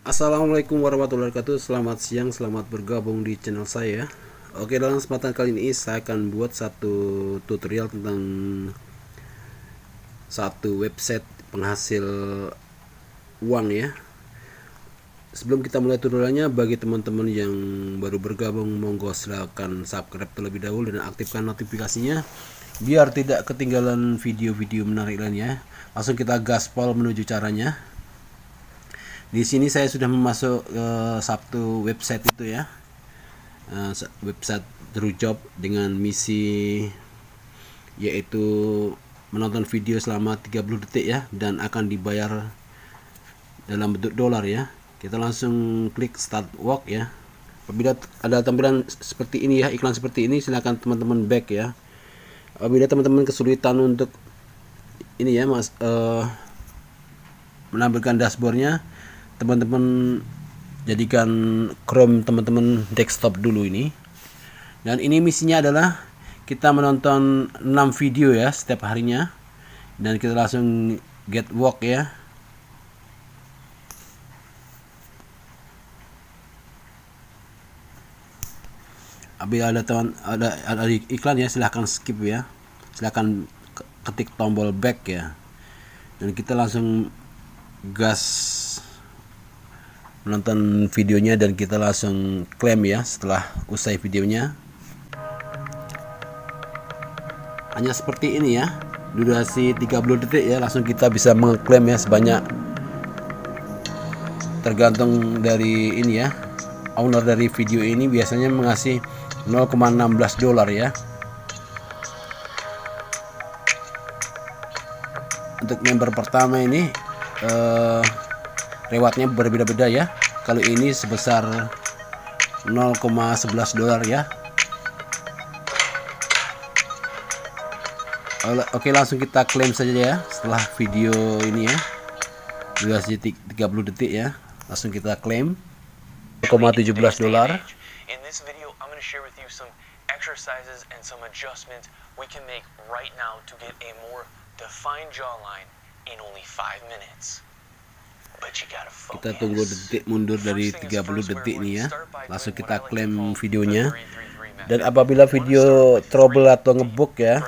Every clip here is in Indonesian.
Assalamualaikum warahmatullahi wabarakatuh Selamat siang, selamat bergabung di channel saya Oke dalam kesempatan kali ini saya akan buat satu tutorial tentang Satu website penghasil uang ya Sebelum kita mulai tutorialnya bagi teman-teman yang baru bergabung Monggo silahkan subscribe terlebih dahulu dan aktifkan notifikasinya Biar tidak ketinggalan video-video menarik lainnya Langsung kita gaspol menuju caranya di sini saya sudah memasuk ke Sabtu website itu ya eh, website True Job dengan misi yaitu menonton video selama 30 detik ya dan akan dibayar dalam bentuk dolar ya kita langsung klik start work ya apabila ada tampilan seperti ini ya iklan seperti ini silahkan teman-teman back ya apabila teman-teman kesulitan untuk ini ya mas uh, menampilkan dashboardnya teman-teman jadikan Chrome teman-teman desktop dulu ini dan ini misinya adalah kita menonton 6 video ya setiap harinya dan kita langsung get work ya apabila ada teman ada, ada iklan ya silahkan skip ya silahkan ketik tombol back ya dan kita langsung gas menonton videonya dan kita langsung klaim ya setelah usai videonya hanya seperti ini ya durasi 30 detik ya langsung kita bisa mengklaim ya sebanyak tergantung dari ini ya owner dari video ini biasanya mengasih 0,16 dolar ya untuk member pertama ini eh, rewardnya berbeda-beda ya kalau ini sebesar 0,11 dolar ya Oke langsung kita klaim saja ya setelah video ini ya detik 30 detik ya langsung kita klaim 0,17 dolar exercises and some adjustments we can make right now to get a more defined jawline in only 5 minutes. Kita tunggu detik mundur dari 30 detik nih ya. Langsung kita klaim videonya. Dan apabila video trouble atau ngebug ya,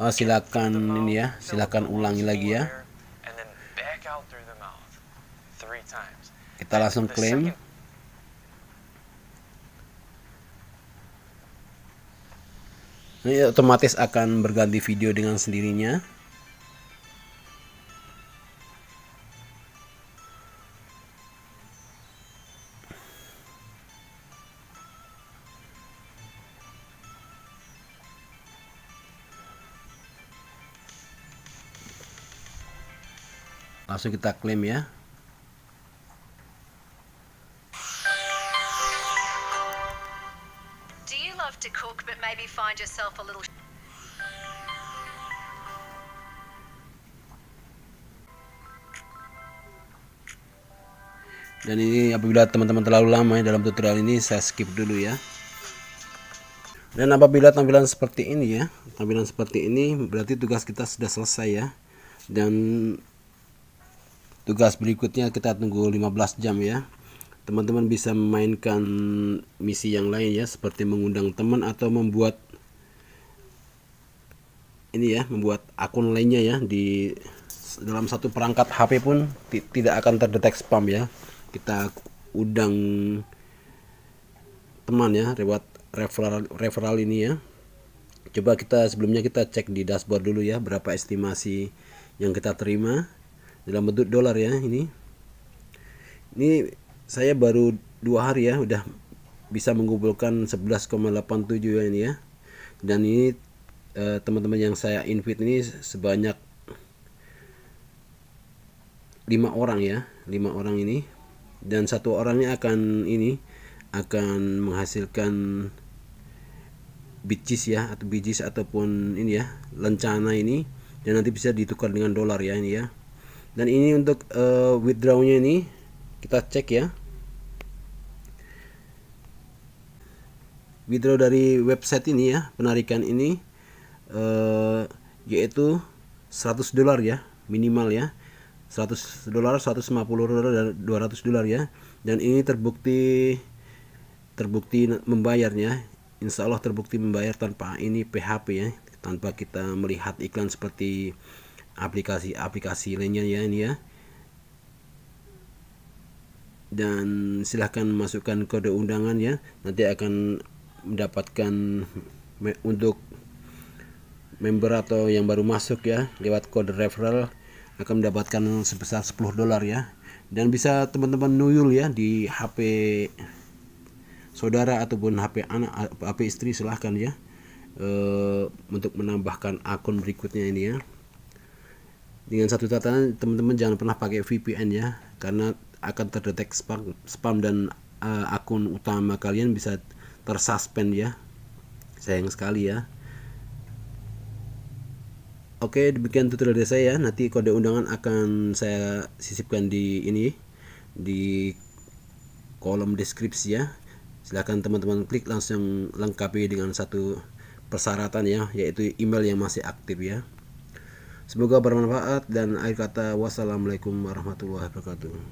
oh silakan ini ya, silakan ulangi lagi ya. Kita langsung klaim. Ini otomatis akan berganti video dengan sendirinya. langsung kita klaim ya dan ini apabila teman-teman terlalu lama ya dalam tutorial ini saya skip dulu ya dan apabila tampilan seperti ini ya tampilan seperti ini berarti tugas kita sudah selesai ya dan tugas berikutnya kita tunggu 15 jam ya teman-teman bisa memainkan misi yang lain ya seperti mengundang teman atau membuat ini ya membuat akun lainnya ya di dalam satu perangkat HP pun tidak akan terdetek spam ya kita undang teman ya lewat referral referral ini ya coba kita sebelumnya kita cek di dashboard dulu ya berapa estimasi yang kita terima dalam bentuk dolar ya ini ini saya baru dua hari ya udah bisa mengumpulkan 11,87 ya ini ya dan ini eh, teman-teman eh, yang saya invite ini sebanyak lima orang ya lima orang ini dan satu orangnya akan ini akan menghasilkan bitches ya atau bijis ataupun ini ya lencana ini dan nanti bisa ditukar dengan dolar ya ini ya dan ini untuk uh, withdrawnya ini kita cek ya withdraw dari website ini ya penarikan ini uh, yaitu 100 dolar ya minimal ya 100 dolar 150 dolar dan 200 dolar ya dan ini terbukti terbukti membayarnya Insya Allah terbukti membayar tanpa ini PHP ya tanpa kita melihat iklan seperti aplikasi-aplikasi lainnya ya ini ya dan silahkan masukkan kode undangan ya nanti akan mendapatkan me untuk member atau yang baru masuk ya lewat kode referral akan mendapatkan sebesar 10 dolar ya dan bisa teman-teman nuyul ya di HP saudara ataupun HP anak HP istri silahkan ya e, untuk menambahkan akun berikutnya ini ya dengan satu catatan teman-teman jangan pernah pakai VPN ya karena akan terdetek spam, spam dan uh, akun utama kalian bisa tersuspend ya sayang sekali ya Oke demikian tutorial dari saya nanti kode undangan akan saya sisipkan di ini di kolom deskripsi ya silahkan teman-teman klik langsung lengkapi dengan satu persyaratan ya yaitu email yang masih aktif ya Semoga bermanfaat dan akhir kata wassalamualaikum warahmatullahi wabarakatuh.